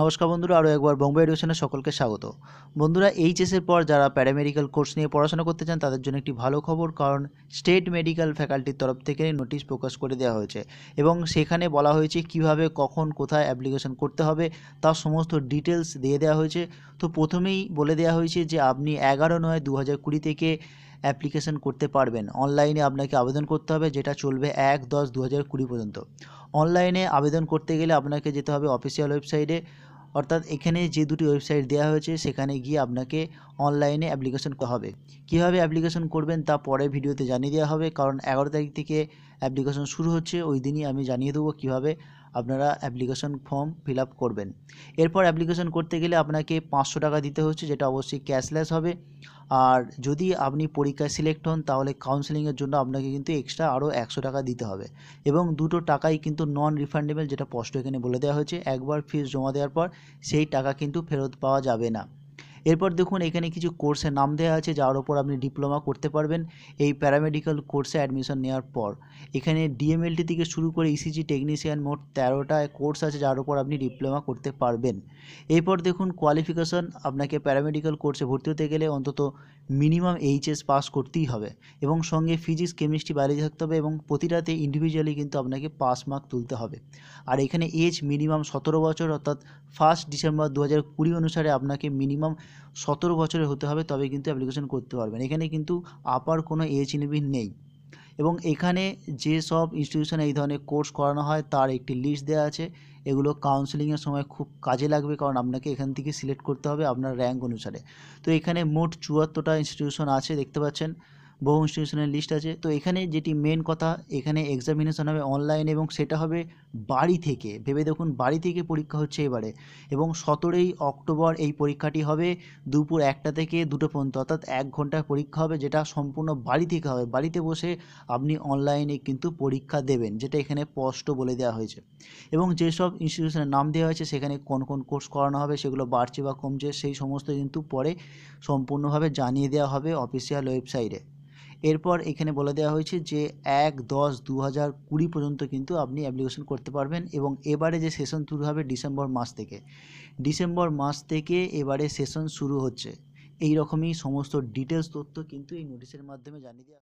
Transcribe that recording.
নমস্কার বন্ধুরা আরও একবার বোম্বে এডুকেশনে সকলকে স্বাগত বন্ধুরা এইচএসের পর যারা প্যারামেডিক্যাল কোর্স নিয়ে পড়াশোনা করতে চান তাদের জন্য একটি ভালো খবর কারণ স্টেট মেডিকেল ফ্যাকাল্টির তরফ থেকে নোটিশ প্রকাশ করে দেওয়া হয়েছে এবং সেখানে বলা হয়েছে কিভাবে কখন কোথায় অ্যাপ্লিকেশন করতে হবে তার সমস্ত ডিটেলস দিয়ে দেওয়া হয়েছে তো প্রথমেই বলে দেওয়া হয়েছে যে আপনি এগারো নয় দু হাজার কুড়ি থেকে অ্যাপ্লিকেশন করতে পারবেন অনলাইনে আপনাকে আবেদন করতে হবে যেটা চলবে এক দশ দু হাজার কুড়ি পর্যন্ত অনলাইনে আবেদন করতে গেলে আপনাকে যেতে হবে অফিসিয়াল ওয়েবসাইটে অর্থাৎ এখানে যে দুটি ওয়েবসাইট দেওয়া হয়েছে সেখানে গিয়ে আপনাকে অনলাইনে অ্যাপ্লিকেশন করা হবে কীভাবে অ্যাপ্লিকেশন করবেন তা পরে ভিডিওতে জানিয়ে দেওয়া হবে কারণ এগারো তারিখ থেকে অ্যাপ্লিকেশন শুরু হচ্ছে ওই দিনই আমি জানিয়ে দেবো কীভাবে আপনারা অ্যাপ্লিকেশন ফর্ম ফিল করবেন এরপর অ্যাপ্লিকেশন করতে গেলে আপনাকে পাঁচশো টাকা দিতে হচ্ছে যেটা অবশ্যই ক্যাশলেস হবে আর যদি আপনি পরীক্ষায় সিলেক্ট হন তাহলে কাউন্সেলিংয়ের জন্য আপনাকে কিন্তু এক্সট্রা আরও একশো টাকা দিতে হবে এবং দুটো টাকাই কিন্তু নন রিফান্ডেবল যেটা স্পষ্ট এখানে বলে দেওয়া হয়েছে একবার ফিস জমা দেওয়ার পর সেই টাকা কিন্তু ফেরত পাওয়া যাবে না এরপর দেখুন এখানে কিছু কোর্সের নাম দেওয়া আছে যার ওপর আপনি ডিপ্লোমা করতে পারবেন এই প্যারামেডিক্যাল কোর্সে অ্যাডমিশন নেওয়ার পর এখানে ডিএমএলটি থেকে শুরু করে ইসিজি e টেকনিশিয়ান মোট তেরোটা কোর্স আছে যার ওপর আপনি ডিপ্লোমা করতে পারবেন এরপর দেখুন কোয়ালিফিকেশন আপনাকে প্যারামেডিক্যাল কোর্সে ভর্তি হতে গেলে অন্তত মিনিমাম এইচএস পাস করতেই হবে এবং সঙ্গে ফিজিক্স কেমিস্ট্রি বাইরে থাকতে হবে এবং প্রতিটাতে ইন্ডিভিজুয়ালি কিন্তু আপনাকে পাস মার্ক তুলতে হবে আর এখানে এজ মিনিমাম সতেরো বছর অর্থাৎ ফার্স্ট ডিসেম্বর দু অনুসারে আপনাকে মিনিমাম সতেরো বছরে হতে হবে তবে কিন্তু অ্যাপ্লিকেশন করতে পারবেন এখানে কিন্তু আপার কোনো এজ লিমিট নেই এবং এখানে যে সব ইনস্টিটিউশনে এই ধরনের কোর্স করানো হয় তার একটি লিস্ট দেওয়া আছে এগুলো কাউন্সেলিংয়ের সময় খুব কাজে লাগবে কারণ আপনাকে এখান থেকে সিলেক্ট করতে হবে আপনার র্যাঙ্ক অনুসারে তো এখানে মোট চুয়াত্তরটা ইনস্টিটিউশন আছে দেখতে পাচ্ছেন বহু ইনস্টিটিউশনের লিস্ট আছে তো এখানে যেটি মেন কথা এখানে এক্সামিনেশন হবে অনলাইন এবং সেটা হবে বাড়ি থেকে ভেবে দেখুন বাড়ি থেকে পরীক্ষা হচ্ছে এবারে এবং সতেরোই অক্টোবর এই পরীক্ষাটি হবে দুপুর একটা থেকে দুটো পর্যন্ত অর্থাৎ এক ঘন্টার পরীক্ষা হবে যেটা সম্পূর্ণ বাড়ি থেকে হবে বাড়িতে বসে আপনি অনলাইনে কিন্তু পরীক্ষা দেবেন যেটা এখানে স্পষ্ট বলে দেওয়া হয়েছে এবং যেসব ইনস্টিটিউশনের নাম দেওয়া হয়েছে সেখানে কোন কোন কোর্স করানো হবে সেগুলো বাড়ছে বা কমছে সেই সমস্ত কিন্তু পরে সম্পূর্ণভাবে জানিয়ে দেওয়া হবে অফিসিয়াল ওয়েবসাইটে এরপর এখানে বলে দেওয়া হয়েছে যে এক দশ দু হাজার কুড়ি পর্যন্ত কিন্তু আপনি অ্যাপ্লিকেশন করতে পারবেন এবং এবারে যে সেশন শুরু হবে ডিসেম্বর মাস থেকে ডিসেম্বর মাস থেকে এবারে সেশন শুরু হচ্ছে এই রকমই সমস্ত ডিটেলস তথ্য কিন্তু এই নোটিশের মাধ্যমে জানিয়ে দেওয়া